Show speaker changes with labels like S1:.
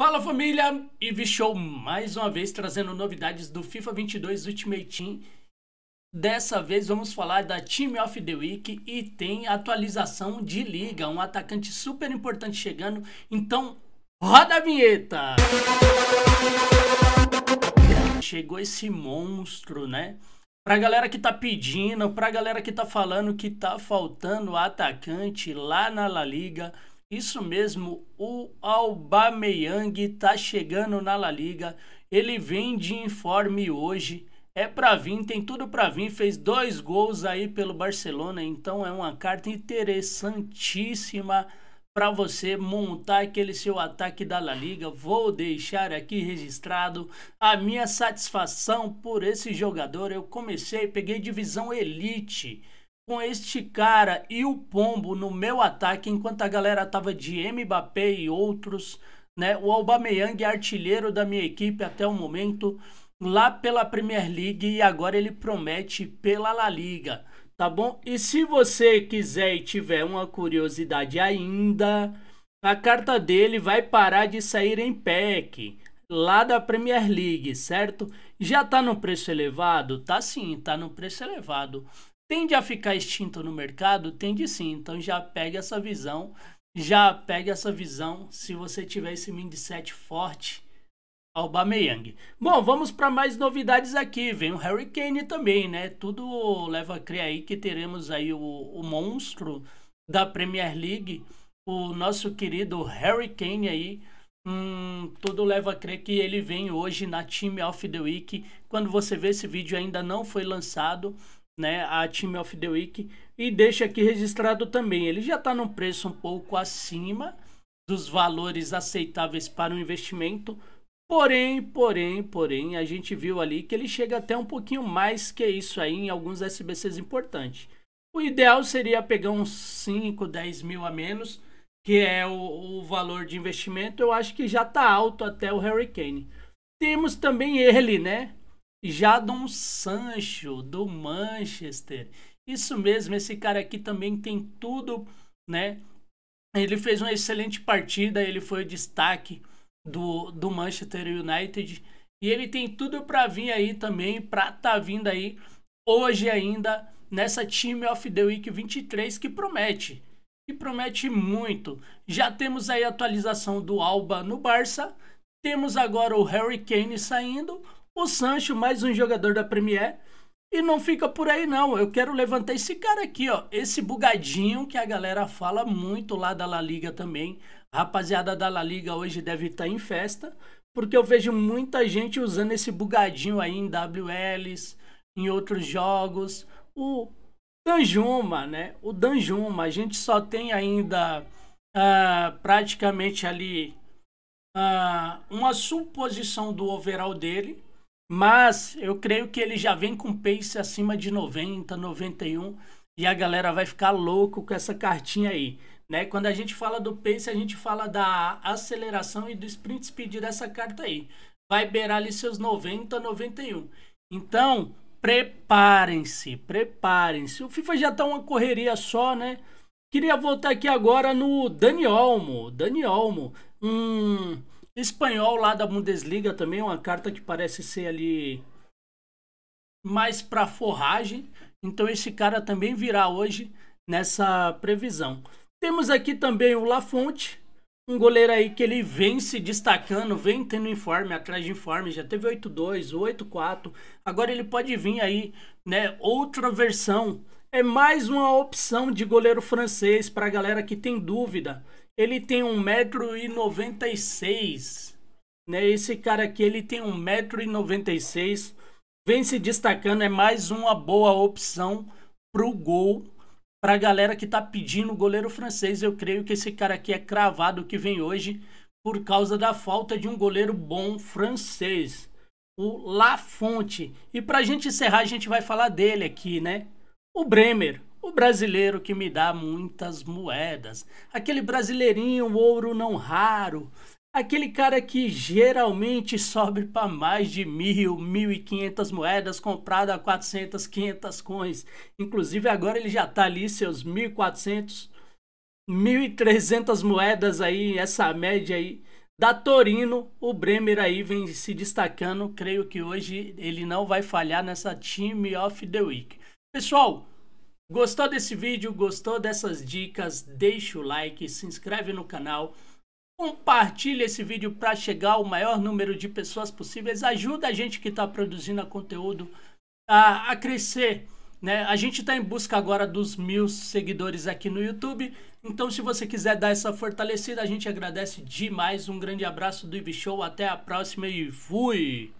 S1: Fala família! e Show mais uma vez trazendo novidades do FIFA 22 Ultimate Team. Dessa vez vamos falar da Team of the Week e tem atualização de liga, um atacante super importante chegando. Então, roda a vinheta! Chegou esse monstro, né? Pra galera que tá pedindo, pra galera que tá falando que tá faltando atacante lá na La Liga, isso mesmo, o Aubameyang está chegando na La Liga. Ele vem de informe hoje. É para vir, tem tudo para vir. Fez dois gols aí pelo Barcelona, então é uma carta interessantíssima para você montar aquele seu ataque da La Liga. Vou deixar aqui registrado a minha satisfação por esse jogador. Eu comecei, peguei divisão elite com este cara e o Pombo no meu ataque, enquanto a galera tava de Mbappé e outros, né? O Aubameyang artilheiro da minha equipe até o momento, lá pela Premier League e agora ele promete pela La Liga, tá bom? E se você quiser e tiver uma curiosidade ainda, a carta dele vai parar de sair em pack lá da Premier League, certo? Já tá no preço elevado? Tá sim, tá no preço elevado. Tende a ficar extinto no mercado? Tende sim. Então já pegue essa visão. Já pegue essa visão se você tiver esse mindset forte ao Bameyang. Bom, vamos para mais novidades aqui. Vem o Harry Kane também, né? Tudo leva a crer aí que teremos aí o, o monstro da Premier League, o nosso querido Harry Kane aí. Hum, tudo leva a crer que ele vem hoje na Team of the Week. Quando você vê esse vídeo ainda não foi lançado, né, a Team of the Week. E deixa aqui registrado também, ele já está num preço um pouco acima dos valores aceitáveis para o investimento. Porém, porém, porém, a gente viu ali que ele chega até um pouquinho mais que isso aí em alguns SBCs importantes. O ideal seria pegar uns 5, 10 mil a menos, que é o, o valor de investimento. Eu acho que já está alto até o Harry Kane. Temos também ele, né? Jadon Sancho, do Manchester. Isso mesmo, esse cara aqui também tem tudo, né? Ele fez uma excelente partida, ele foi o destaque do, do Manchester United. E ele tem tudo para vir aí também, para tá vindo aí hoje ainda nessa Time of the Week 23 que promete. Que promete muito. Já temos aí a atualização do Alba no Barça. Temos agora o Harry Kane saindo o Sancho, mais um jogador da Premier. E não fica por aí não, eu quero levantar esse cara aqui, ó, esse bugadinho que a galera fala muito lá da La Liga também. A rapaziada da La Liga hoje deve estar tá em festa, porque eu vejo muita gente usando esse bugadinho aí em WLs, em outros jogos. O Danjuma, né? O Danjuma, a gente só tem ainda uh, praticamente ali uh, uma suposição do overall dele, mas eu creio que ele já vem com pace acima de 90, 91 e a galera vai ficar louco com essa cartinha aí. Né? Quando a gente fala do pace, a gente fala da aceleração e do sprint speed dessa carta aí. Vai beirar ali seus 90, 91. Então, preparem-se, preparem-se. O FIFA já tá uma correria só, né? Queria voltar aqui agora no Dani Olmo. Dani Olmo, um Espanhol lá da Bundesliga também, uma carta que parece ser ali mais para forragem. Então esse cara também virá hoje nessa previsão. Temos aqui também o Lafonte, um goleiro aí que ele vem se destacando, vem tendo informe, atrás de informe, já teve 8-2, 8-4. Agora ele pode vir aí, né, outra versão é mais uma opção de goleiro francês para a galera que tem dúvida. Ele tem 1,96m. Né? Esse cara aqui ele tem 1,96m. Vem se destacando, é mais uma boa opção para o gol. Para a galera que está pedindo goleiro francês, eu creio que esse cara aqui é cravado que vem hoje por causa da falta de um goleiro bom francês, o Lafonte. E para a gente encerrar, a gente vai falar dele aqui, né? O Bremer, o brasileiro que me dá muitas moedas, aquele brasileirinho ouro não raro, aquele cara que geralmente sobe para mais de mil, mil e quinhentas moedas comprado a 400, 500 coins. Inclusive agora ele já tá ali seus 1.400, 1.300 moedas aí, essa média aí. Da Torino, o Bremer aí vem se destacando. Creio que hoje ele não vai falhar nessa Team of the Week. Pessoal, gostou desse vídeo? Gostou dessas dicas? Deixa o like, se inscreve no canal, compartilha esse vídeo para chegar ao maior número de pessoas possíveis. Ajuda a gente que está produzindo conteúdo a, a crescer. Né? A gente está em busca agora dos mil seguidores aqui no YouTube. Então, se você quiser dar essa fortalecida, a gente agradece demais. Um grande abraço do Ivy Show, até a próxima e fui!